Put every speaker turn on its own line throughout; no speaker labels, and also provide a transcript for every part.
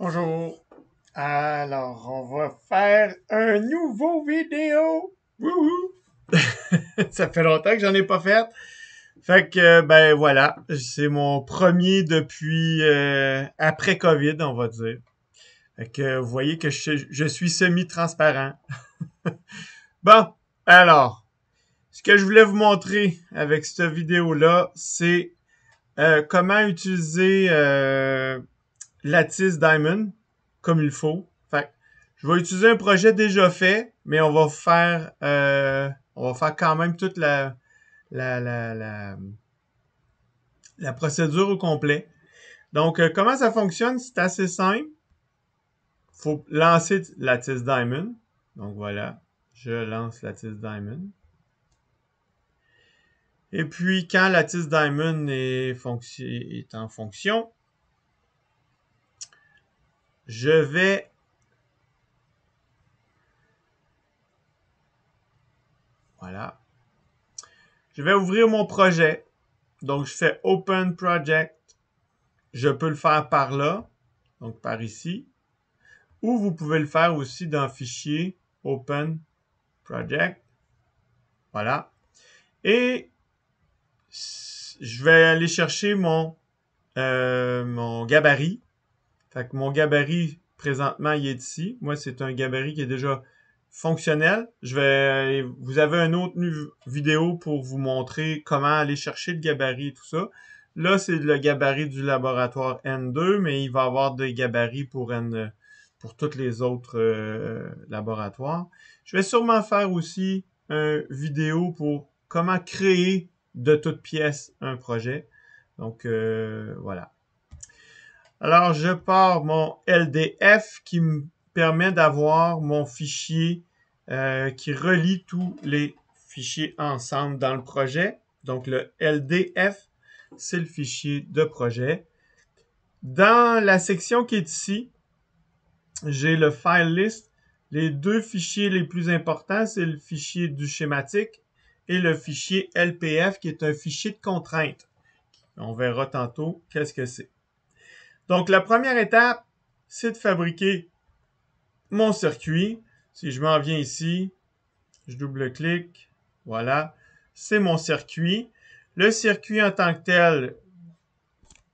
Bonjour. Alors, on va faire un nouveau vidéo. Ça fait longtemps que j'en ai pas fait. Fait que, ben voilà, c'est mon premier depuis euh, après COVID, on va dire. Fait que vous voyez que je, suis semi-transparent. bon, alors, ce que je voulais vous montrer avec cette vidéo-là, c'est euh, comment utiliser... Euh, Lattice Diamond comme il faut. je vais utiliser un projet déjà fait, mais on va faire euh, on va faire quand même toute la la, procédure au complet. Donc, euh, comment ça fonctionne? C'est assez simple. Il faut lancer Lattice Diamond. Donc voilà, je lance Lattice Diamond. Et puis, quand Lattice Diamond est en fonction, je vais voilà je vais ouvrir mon projet donc je fais open project je peux le faire par là donc par ici ou vous pouvez le faire aussi dans fichier open project voilà et je vais aller chercher mon, euh, mon gabarit mon gabarit, présentement, il est ici. Moi, c'est un gabarit qui est déjà fonctionnel. Je vais, vous avez une autre vidéo pour vous montrer comment aller chercher le gabarit et tout ça. Là, c'est le gabarit du laboratoire N2, mais il va y avoir des gabarits pour N, pour tous les autres euh, laboratoires. Je vais sûrement faire aussi une vidéo pour comment créer de toutes pièces un projet. Donc, euh, voilà. Alors, je pars mon LDF qui me permet d'avoir mon fichier euh, qui relie tous les fichiers ensemble dans le projet. Donc, le LDF, c'est le fichier de projet. Dans la section qui est ici, j'ai le file list. Les deux fichiers les plus importants, c'est le fichier du schématique et le fichier LPF qui est un fichier de contrainte. On verra tantôt qu'est-ce que c'est. Donc, la première étape, c'est de fabriquer mon circuit. Si je m'en viens ici, je double-clique, voilà, c'est mon circuit. Le circuit en tant que tel,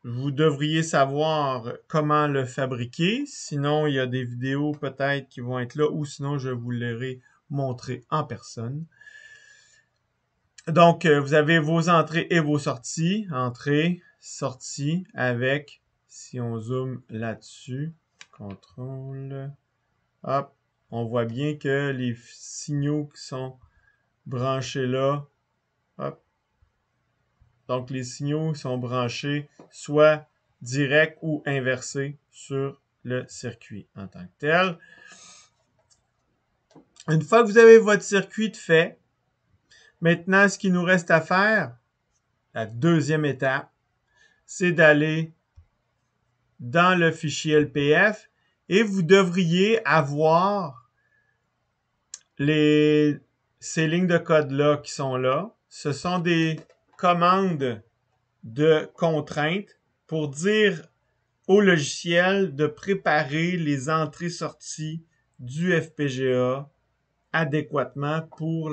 vous devriez savoir comment le fabriquer. Sinon, il y a des vidéos peut-être qui vont être là ou sinon, je vous l'aurai montré en personne. Donc, euh, vous avez vos entrées et vos sorties. Entrée, sortie avec si on zoome là-dessus, contrôle, hop, on voit bien que les signaux qui sont branchés là, hop, donc les signaux sont branchés soit direct ou inversés sur le circuit en tant que tel. Une fois que vous avez votre circuit fait, maintenant, ce qu'il nous reste à faire, la deuxième étape, c'est d'aller dans le fichier LPF et vous devriez avoir ces lignes de code-là qui sont là. Ce sont des commandes de contrainte pour dire au logiciel de préparer les entrées-sorties du FPGA adéquatement pour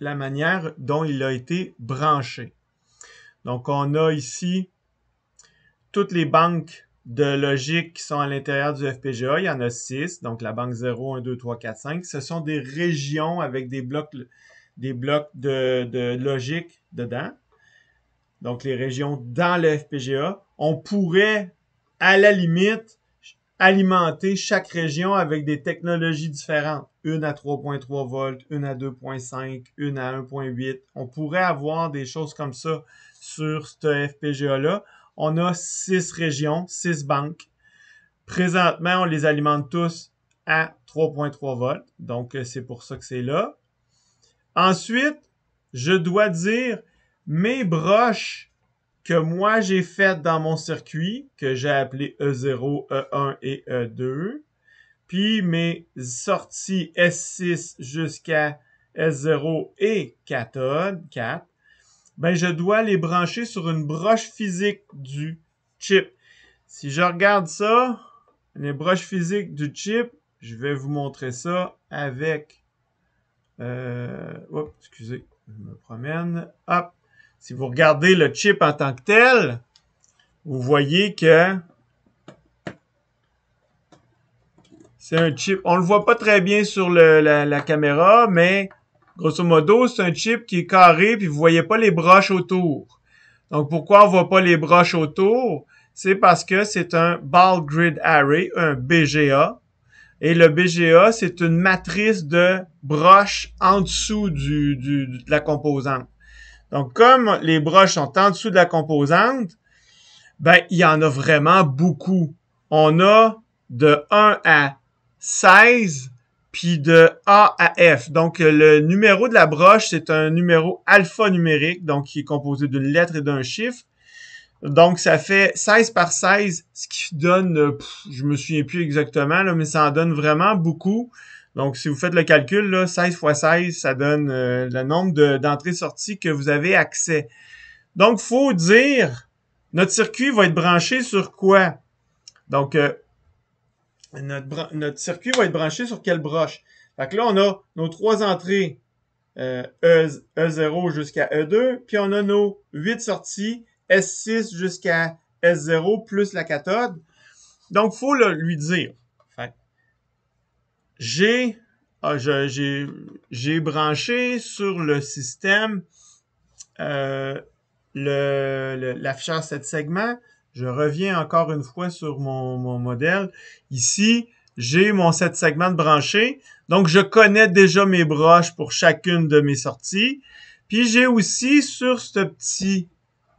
la manière dont il a été branché. Donc, on a ici toutes les banques de logique qui sont à l'intérieur du FPGA, il y en a six, donc la banque 0, 1, 2, 3, 4, 5. Ce sont des régions avec des blocs, des blocs de, de logique dedans. Donc les régions dans le FPGA. On pourrait, à la limite, alimenter chaque région avec des technologies différentes. Une à 3.3 volts, une à 2.5, une à 1.8. On pourrait avoir des choses comme ça sur ce FPGA-là on a six régions, six banques. Présentement, on les alimente tous à 3.3 volts. Donc, euh, c'est pour ça que c'est là. Ensuite, je dois dire mes broches que moi j'ai faites dans mon circuit, que j'ai appelé E0, E1 et E2, puis mes sorties S6 jusqu'à S0 e et cathode 4, ben je dois les brancher sur une broche physique du chip. Si je regarde ça, les broches physiques du chip, je vais vous montrer ça avec... Euh, excusez, je me promène. Hop. Si vous regardez le chip en tant que tel, vous voyez que c'est un chip. On ne le voit pas très bien sur la caméra, mais Grosso modo, c'est un chip qui est carré puis vous voyez pas les broches autour. Donc pourquoi on voit pas les broches autour C'est parce que c'est un ball grid array, un BGA. Et le BGA, c'est une matrice de broches en dessous du, de la composante. Donc comme les broches sont en dessous de la composante, ben il y en a vraiment beaucoup. On a de 1 à 16 puis de A à F. Donc, le numéro de la broche, c'est un numéro alphanumérique, donc qui est composé d'une lettre et d'un chiffre. Donc, ça fait 16 par 16, ce qui donne, euh, je me souviens plus exactement, là, mais ça en donne vraiment beaucoup. Donc, si vous faites le calcul, là, 16 fois 16, ça donne euh, le nombre d'entrées-sorties que vous avez accès. Donc, faut dire, notre circuit va être branché sur quoi? Donc, euh, notre, circuit va être branché sur quelle broche. Fait là, on a nos trois entrées euh, e, 0 e jusqu'à E2, puis on a nos huit sorties S6 jusqu'à S0 plus la cathode. Donc, il faut le, lui dire. Ah, j'ai branché sur le système euh, l'afficheur le, 7 segments je reviens encore une fois sur mon, mon modèle. Ici, j'ai mon 7 segments branchés, branché. Donc, je connais déjà mes broches pour chacune de mes sorties. Puis, j'ai aussi sur ce petit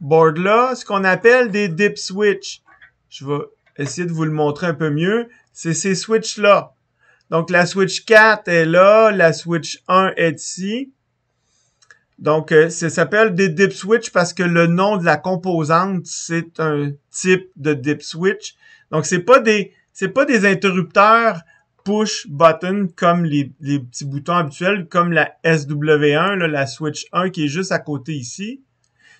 board-là ce qu'on appelle des dip switch. Je vais essayer de vous le montrer un peu mieux. C'est ces switches-là. Donc, la switch 4 est là, la switch 1 est ici. Donc, euh, ça s'appelle des dip switch parce que le nom de la composante, c'est un type de dip switch. Donc, c'est pas des, pas des interrupteurs push button comme les, les, petits boutons habituels, comme la SW1, la switch 1 qui est juste à côté ici.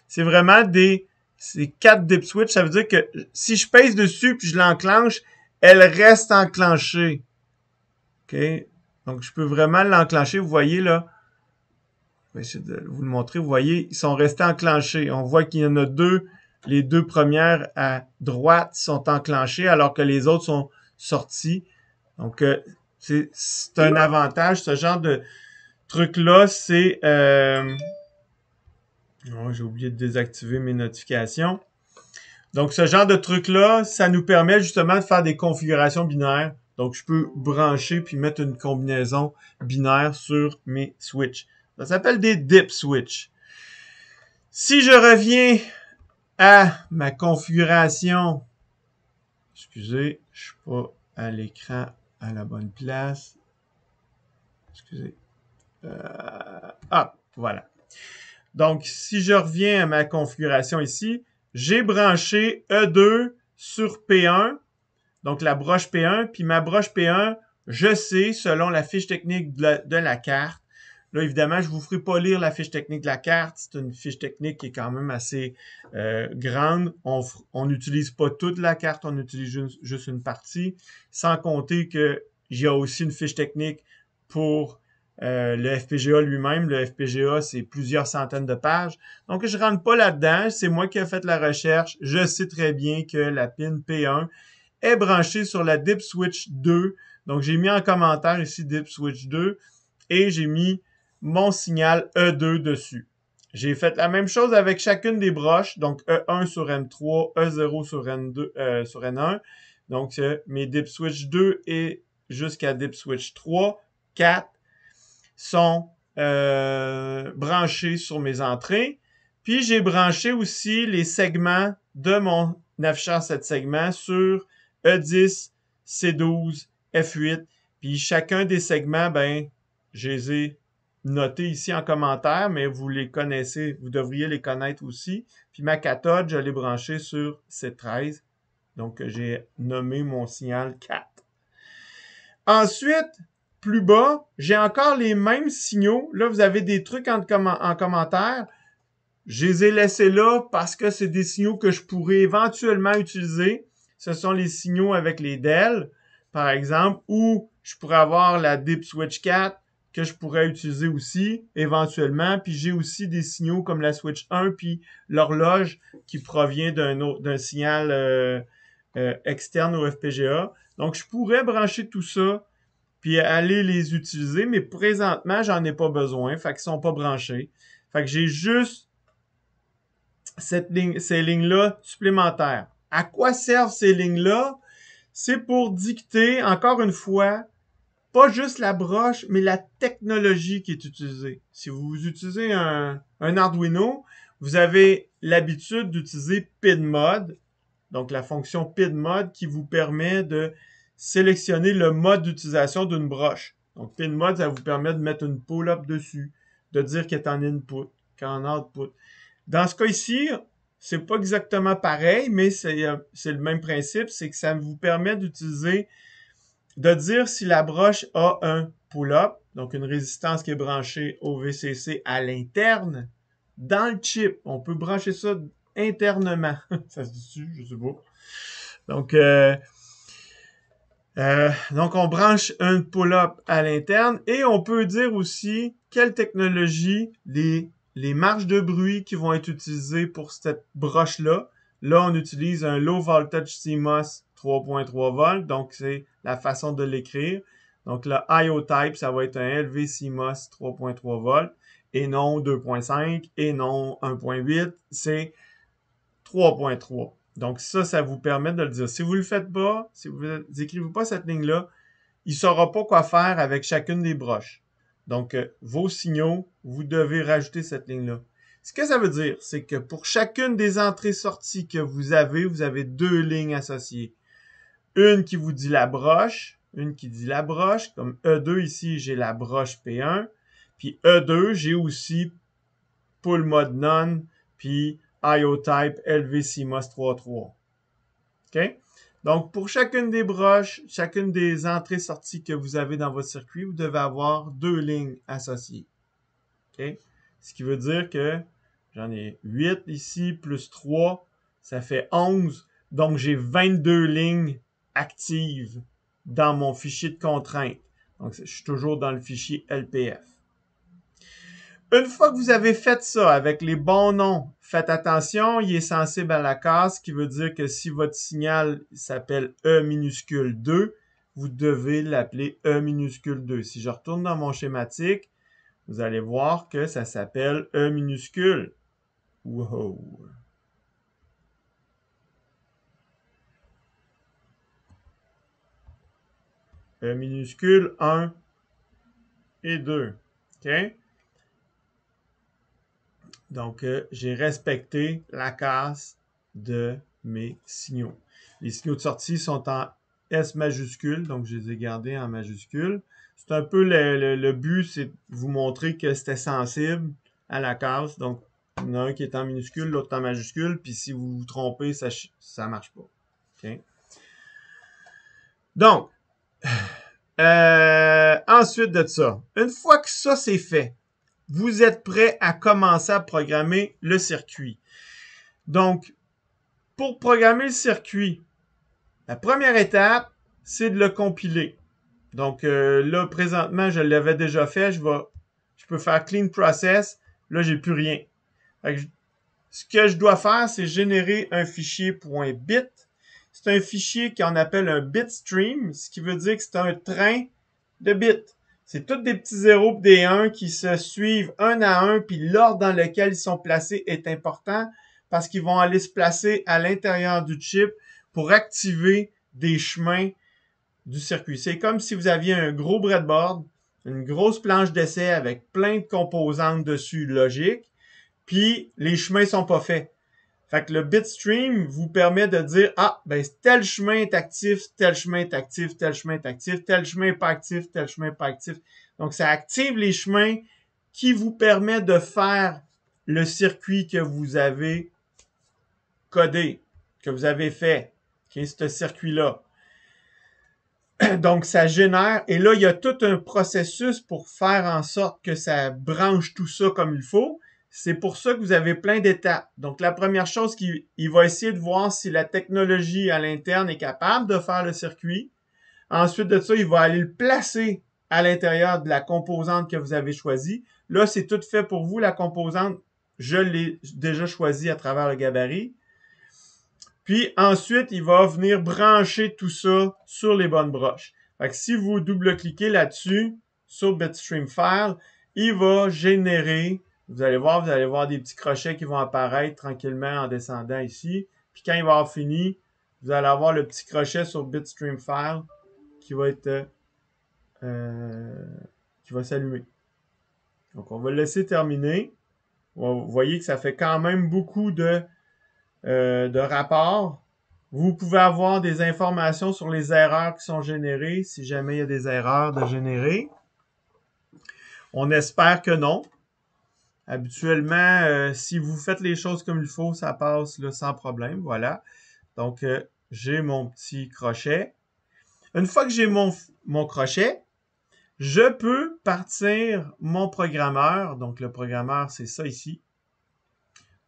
C'est vraiment des, c'est quatre dip switch. Ça veut dire que si je pèse dessus puis je l'enclenche, elle reste enclenchée. OK? Donc, je peux vraiment l'enclencher. Vous voyez, là, vais ben, essayer de vous le montrer. Vous voyez, ils sont restés enclenchés. On voit qu'il y en a deux. Les deux premières à droite sont enclenchées alors que les autres sont sorties. Donc, euh, c'est un avantage. Ce genre de truc-là, c'est... Euh, oh, j'ai oublié de désactiver mes notifications. Donc, ce genre de truc-là, ça nous permet justement de faire des configurations binaires. Donc, je peux brancher puis mettre une combinaison binaire sur mes switches. Ça s'appelle des dip switch. Si je reviens à ma configuration, excusez, je suis pas à l'écran à la bonne place. Excusez. Euh, ah, voilà. Donc, si je reviens à ma configuration ici, j'ai branché E2 sur P1, donc la broche P1, puis ma broche P1, je sais, selon la fiche technique de la carte, Là, évidemment, je ne vous ferai pas lire la fiche technique de la carte. C'est une fiche technique qui est quand même assez euh, grande. On n'utilise pas toute la carte, on utilise juste une partie. Sans compter que j'ai aussi une fiche technique pour euh, le FPGA lui-même. Le FPGA, c'est plusieurs centaines de pages. Donc, je ne rentre pas là-dedans. C'est moi qui ai fait la recherche. Je sais très bien que la pin P1 est branchée sur la Dip Switch 2. Donc, j'ai mis en commentaire ici Dip Switch 2 et j'ai mis mon signal E2 dessus. J'ai fait la même chose avec chacune des broches, donc E1 sur m 3 E0 sur, N2, euh, sur 1 Donc mes dip switch 2 et jusqu'à dip switch 3, 4 sont euh, branchés sur mes entrées. Puis j'ai branché aussi les segments de mon 7 segments sur E10, C12, F8. Puis chacun des segments, ben, je les ai Notez ici en commentaire, mais vous les connaissez, vous devriez les connaître aussi. Puis ma cathode, je l'ai branchée sur C13. Donc, j'ai nommé mon signal 4. Ensuite, plus bas, j'ai encore les mêmes signaux. Là, vous avez des trucs en, commentaire. Je les ai laissés là parce que c'est des signaux que je pourrais éventuellement utiliser. Ce sont les signaux avec les DEL, par exemple, ou je pourrais avoir la DIP Switch 4, que je pourrais utiliser aussi éventuellement. Puis j'ai aussi des signaux comme la Switch 1 puis l'horloge qui provient d'un signal euh, euh, externe au FPGA. Donc je pourrais brancher tout ça puis aller les utiliser, mais présentement j'en ai pas besoin, fait qu'ils sont pas branchés. Fait que j'ai juste ces lignes-là supplémentaires. À quoi servent ces lignes-là? C'est pour dicter, encore une fois, pas juste la broche, mais la technologie qui est utilisée. Si vous utilisez un, Arduino, vous avez l'habitude d'utiliser PidMod, donc la fonction PidMod qui vous permet de sélectionner le mode d'utilisation d'une broche. Donc PidMod, ça vous permet de mettre une pull-up dessus, de dire qu'elle est en input, qu'elle output. Dans ce cas ici, c'est pas exactement pareil, mais euh, c'est le même principe, c'est que ça vous permet d'utiliser de dire si la broche a un pull-up, donc une résistance qui est branchée au VCC à l'interne, dans le chip. On peut brancher ça internement. ça se dit-tu? Je sais pas. Donc, euh, euh, donc, on branche un pull-up à l'interne et on peut dire aussi quelle technologie, les, les marges de bruit qui vont être utilisées pour cette broche-là. Là, on utilise un low voltage CMOS 3.3 volts. Donc, c'est la façon de l'écrire. Donc, le IO type, ça va être un LVCMOS 3.3 volts et non 2.5 et non 1.8. C'est 3.3. Donc, ça, ça vous permet de le dire. Si vous ne le faites pas, si vous n'écrivez pas cette ligne-là, il ne saura pas quoi faire avec chacune des broches. Donc, euh, vos signaux, vous devez rajouter cette ligne-là. Ce que ça veut dire, c'est que pour chacune des entrées-sorties que vous avez, vous avez deux lignes associées. Une qui vous dit la broche, une qui dit la broche, comme E2 ici, j'ai la broche P1, puis E2, j'ai aussi pull mode none, puis IOType type LVCMOS 3.3. OK? Donc, pour chacune des broches, chacune des entrées-sorties que vous avez dans votre circuit, vous devez avoir deux lignes associées. Ce qui veut dire que j'en ai 8 ici, plus 3, ça fait 11. Donc, j'ai 22 lignes active dans mon fichier de contrainte. Donc, je suis toujours dans le fichier LPF. Une fois que vous avez fait ça avec les bons noms, faites attention, il est sensible à la case, ce qui veut dire que si votre signal s'appelle E minuscule 2, vous devez l'appeler E minuscule 2. Si je retourne dans mon schématique, vous allez voir que ça s'appelle E minuscule. Wow! Euh, minuscule 1 et 2. OK? Donc, euh, j'ai respecté la case de mes signaux. Les signaux de sortie sont en S majuscule, donc je les ai gardés en majuscule. C'est un peu le, but, c'est de vous montrer que c'était sensible à la case. Donc, il y en a un qui est en minuscule, l'autre en majuscule, puis si vous vous trompez, ça ne marche pas. OK? Donc, euh, ensuite de ça, une fois que ça c'est fait, vous êtes prêt à commencer à programmer le circuit. Donc, pour programmer le circuit, la première étape, c'est de le compiler. Donc euh, là, présentement, je l'avais déjà fait. Je, vais, je peux faire clean process. Là, j'ai plus rien. ce que je dois faire, c'est générer un fichier .bit c'est un fichier qu'on appelle un bitstream, ce qui veut dire que c'est un train de bits. C'est tous des petits zéros et des 1 qui se suivent un à un, puis l'ordre dans lequel ils sont placés est important parce qu'ils vont aller se placer à l'intérieur du chip pour activer des chemins du circuit. C'est comme si vous aviez un gros breadboard, une grosse planche d'essai avec plein de composantes dessus logique, puis les chemins sont pas faits. Fait que le bitstream vous permet de dire ah ben tel chemin est actif, tel chemin est actif, tel chemin est actif, tel chemin est pas actif, tel chemin est pas actif. Donc ça active les chemins qui vous permet de faire le circuit que vous avez codé, que vous avez fait, qui est ce circuit là. Donc ça génère et là il y a tout un processus pour faire en sorte que ça branche tout ça comme il faut c'est pour ça que vous avez plein d'étapes. Donc, la première chose, qu'il il va essayer de voir si la technologie à l'interne est capable de faire le circuit. Ensuite de ça, il va aller le placer à l'intérieur de la composante que vous avez choisie. Là, c'est tout fait pour vous. La composante, je l'ai déjà choisie à travers le gabarit. Puis ensuite, il va venir brancher tout ça sur les bonnes broches. Donc si vous double-cliquez là-dessus, sur Bitstream File, il va générer vous allez voir, vous allez voir des petits crochets qui vont apparaître tranquillement en descendant ici. Puis quand il va avoir fini, vous allez avoir le petit crochet sur Bitstream File qui va être euh, euh, qui va s'allumer. Donc on va le laisser terminer. Vous voyez que ça fait quand même beaucoup de, euh, de rapports. Vous pouvez avoir des informations sur les erreurs qui sont générées, si jamais il y a des erreurs de générer. On espère que non, Habituellement, euh, si vous faites les choses comme il faut, ça passe sans problème. Voilà. Donc, euh, j'ai mon petit crochet. Une fois que j'ai mon, mon crochet, je peux partir mon programmeur. Donc, le programmeur, c'est ça ici.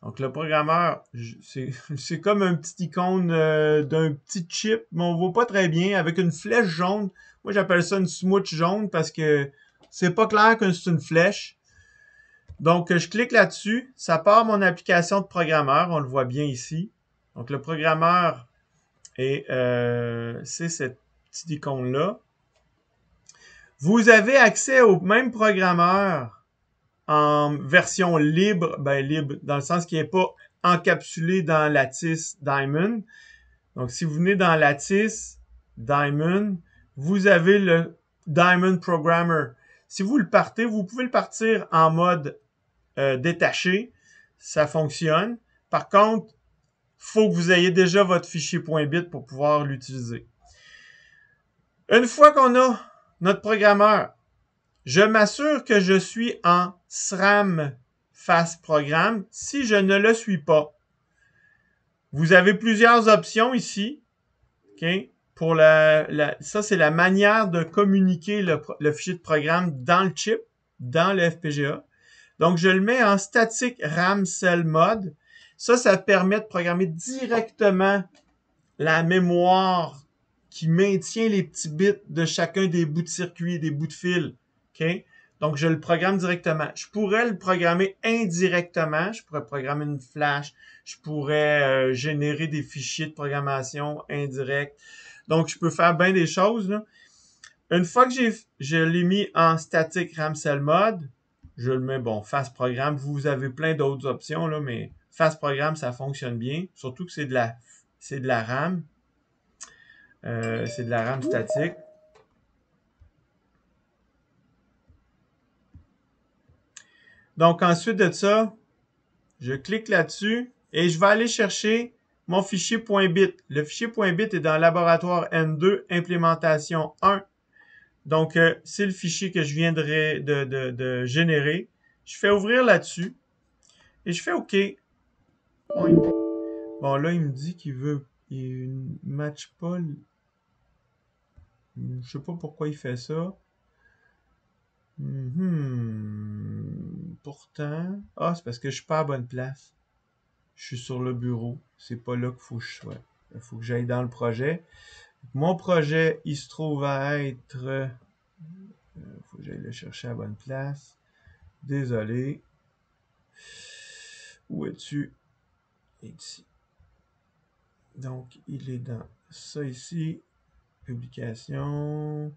Donc, le programmeur, c'est comme un petit icône euh, d'un petit chip, mais on voit pas très bien, avec une flèche jaune. Moi, j'appelle ça une smooch jaune parce que c'est pas clair que c'est une flèche. Donc, euh, je clique là-dessus. Ça part mon application de programmeur. On le voit bien ici. Donc, le programmeur, et euh, c'est cette petite icône-là. Vous avez accès au même programmeur en version libre, ben libre dans le sens qu'il n'est pas encapsulé dans Lattice Diamond. Donc, si vous venez dans Lattice Diamond, vous avez le Diamond Programmer. Si vous le partez, vous pouvez le partir en mode euh, détaché, ça fonctionne. Par contre, faut que vous ayez déjà votre fichier .bit pour pouvoir l'utiliser. Une fois qu'on a notre programmeur, je m'assure que je suis en SRAM face programme si je ne le suis pas. Vous avez plusieurs options ici. Pour la, ça, c'est la manière de communiquer le, le, fichier de programme dans le chip, dans le FPGA. Donc, je le mets en statique RAM mode. Ça, ça permet de programmer directement la mémoire qui maintient les petits bits de chacun des bouts de circuit, des bouts de fil. OK? Donc, je le programme directement. Je pourrais le programmer indirectement. Je pourrais programmer une flash. Je pourrais euh, générer des fichiers de programmation indirects. Donc, je peux faire bien des choses. Une fois que j'ai, je l'ai mis en statique RAM mode, je le mets, bon, Fast Programme. Vous avez plein d'autres options, là, mais Fast Programme, ça fonctionne bien. Surtout que c'est de la, c'est de la RAM. Euh, c'est de la RAM statique. Donc, ensuite de ça, je clique là-dessus et je vais aller chercher mon fichier .bit. Le fichier .bit est dans laboratoire N2, implémentation 1 donc, euh, c'est le fichier que je viendrai de, générer. Je fais ouvrir là-dessus et je fais OK. Bon, là, il me dit qu'il veut. Il ne match pas. Je ne sais pas pourquoi il fait ça. Mhm. Pourtant. Ah, c'est parce que je ne suis pas à bonne place. Je suis sur le bureau. C'est pas là qu'il faut que je sois. Il faut que j'aille dans le projet. Mon projet, il se trouve à être... Il euh, faut que j'aille le chercher à bonne place. Désolé. Où es-tu? Ici. Donc, il est dans ça ici. Publication.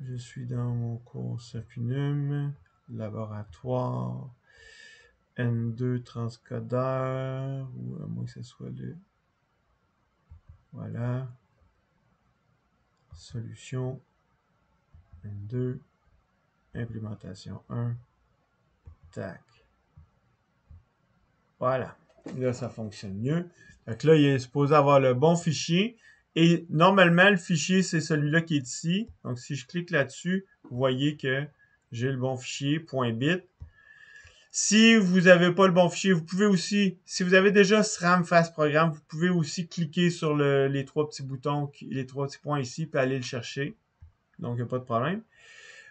Je suis dans mon cours Circunum. Laboratoire. N2 transcodeur. Ou à moins que ce soit le... Voilà. Solution M2. Implémentation 1. Tac. Voilà. Là, ça fonctionne mieux. Donc là, il est supposé avoir le bon fichier. Et normalement, le fichier, c'est celui-là qui est ici. Donc, si je clique là-dessus, vous voyez que j'ai le bon fichier, bit. Si vous n'avez pas le bon fichier, vous pouvez aussi, si vous avez déjà SRAM Fast Program, vous pouvez aussi cliquer sur les trois petits boutons, les trois petits points ici, puis aller le chercher. Donc, il n'y a pas de problème.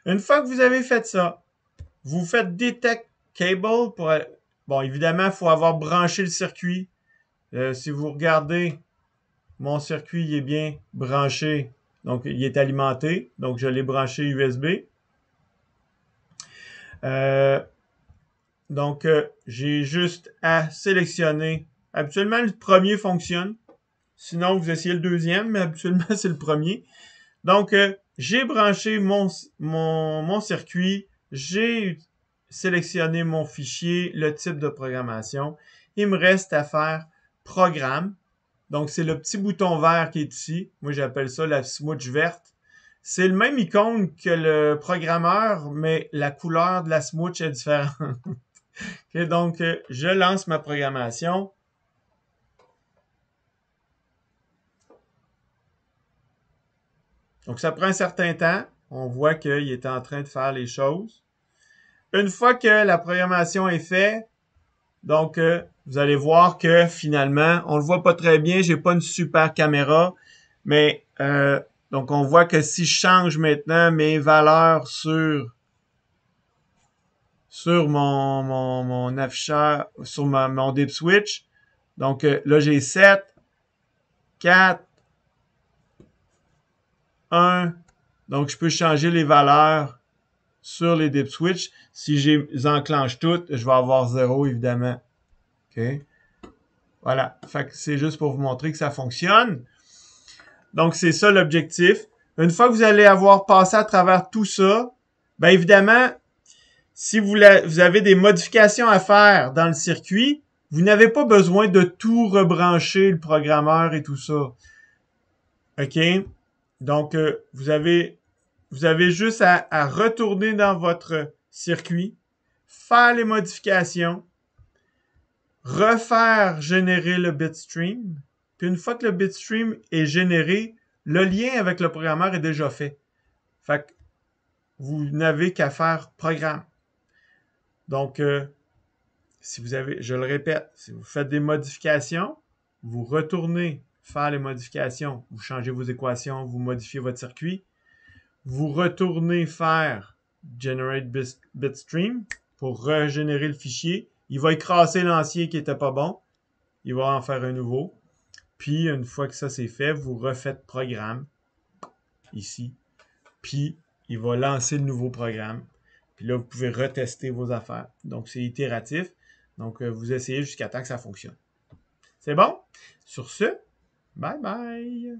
Une fois que vous avez fait ça, vous faites Detect Cable pour... Bon, évidemment, il faut avoir branché le circuit. Euh, si vous regardez, mon circuit il est bien branché. Donc, il est alimenté. Donc, je l'ai branché USB. Euh, donc, euh, j'ai juste à sélectionner. Habituellement, le premier fonctionne. Sinon, vous essayez le deuxième, mais habituellement, c'est le premier. Donc, euh, j'ai branché mon, mon circuit. J'ai sélectionné mon fichier, le type de programmation. Il me reste à faire programme. Donc, c'est le petit bouton vert qui est ici. Moi, j'appelle ça la smooch verte. C'est le même icône que le programmeur, mais la couleur de la smooch est différente. donc, euh, je lance ma programmation. Donc, ça prend un certain temps. On voit qu'il est en train de faire les choses. Une fois que la programmation est faite, donc, euh, vous allez voir que finalement, on le voit pas très bien. J'ai pas une super caméra, mais euh, donc on voit que si je change maintenant mes valeurs sur sur mon, mon, mon afficheur, sur ma, mon dip switch. Donc euh, là, j'ai 7, 4, 1. Donc, je peux changer les valeurs sur les dip switch. Si j'enclenche toutes, je vais avoir 0, évidemment. OK? Voilà. c'est juste pour vous montrer que ça fonctionne. Donc, c'est ça l'objectif. Une fois que vous allez avoir passé à travers tout ça, ben évidemment, si vous, avez des modifications à faire dans le circuit, vous n'avez pas besoin de tout rebrancher, le programmeur et tout ça. OK? Donc, euh, vous, avez, vous avez juste à, à, retourner dans votre circuit, faire les modifications, refaire générer le bitstream. Puis une fois que le bitstream est généré, le lien avec le programmeur est déjà fait. Fait que vous n'avez qu'à faire programme. Donc, euh, si vous avez, je le répète, si vous faites des modifications, vous retournez faire les modifications, vous changez vos équations, vous modifiez votre circuit, vous retournez faire generate bitstream pour régénérer le fichier. Il va écraser l'ancien qui n'était pas bon. Il va en faire un nouveau. Puis, une fois que ça c'est fait, vous refaites programme ici. Puis, il va lancer le nouveau programme là, vous pouvez retester vos affaires. Donc, c'est itératif. Donc, euh, vous essayez jusqu'à temps que ça fonctionne. C'est bon? Sur ce, bye bye!